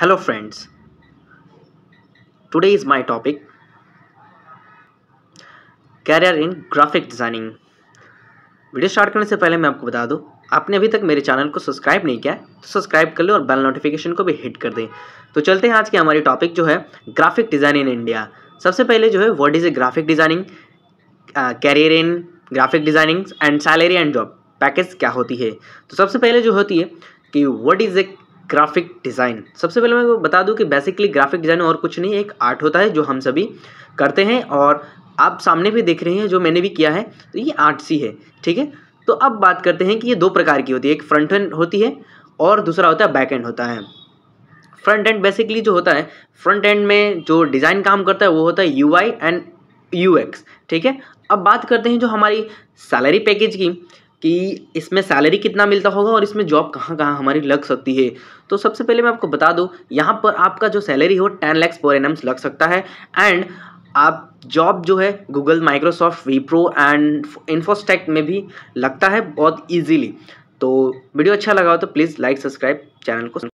hello friends today is my topic career in graphic designing video start करने से पहले मैं आपको बता दूं आपने अभी तक मेरे चैनल को सब्सक्राइब नहीं किया तो सब्सक्राइब कर लें और बेल नोटिफिकेशन को भी हिट कर दें तो चलते हैं आज की हमारी टॉपिक जो है ग्राफिक डिज़ाइन इन इंडिया सबसे पहले जो है word is a graphic designing career in graphic designing and salary and job package क्या होती है तो सबसे पहले जो होती है कि what is a graphic design सबसे पहले मैं बता दूं कि बेसिकली ग्राफिक डिज़ाइन और कुछ नहीं एक आर्ट होता है जो हम सभी करते हैं और आप सामने भी देख रहे हैं जो मैंने भी किया है तो ये आर्ट सी है ठीक है तो अब बात करते हैं कि ये दो प्रकार की होती है एक फ्रंट एंड होती है और दूसरा होता है बैक एंड होता है फ्रंट एंड बेसिकली जो होता है फ्रंट एंड में जो डिज़ाइन काम करता है वो होता है यू एंड यू ठीक है अब बात करते हैं जो हमारी सैलरी पैकेज की कि इसमें सैलरी कितना मिलता होगा और इसमें जॉब कहाँ कहाँ हमारी लग सकती है तो सबसे पहले मैं आपको बता दूँ यहाँ पर आपका जो सैलरी हो टेन लैक्स पर एन लग सकता है एंड आप जॉब जो है गूगल माइक्रोसॉफ्ट वीप्रो एंड इन्फोस्टेक में भी लगता है बहुत इजीली तो वीडियो अच्छा लगा हो तो प्लीज़ लाइक सब्सक्राइब चैनल को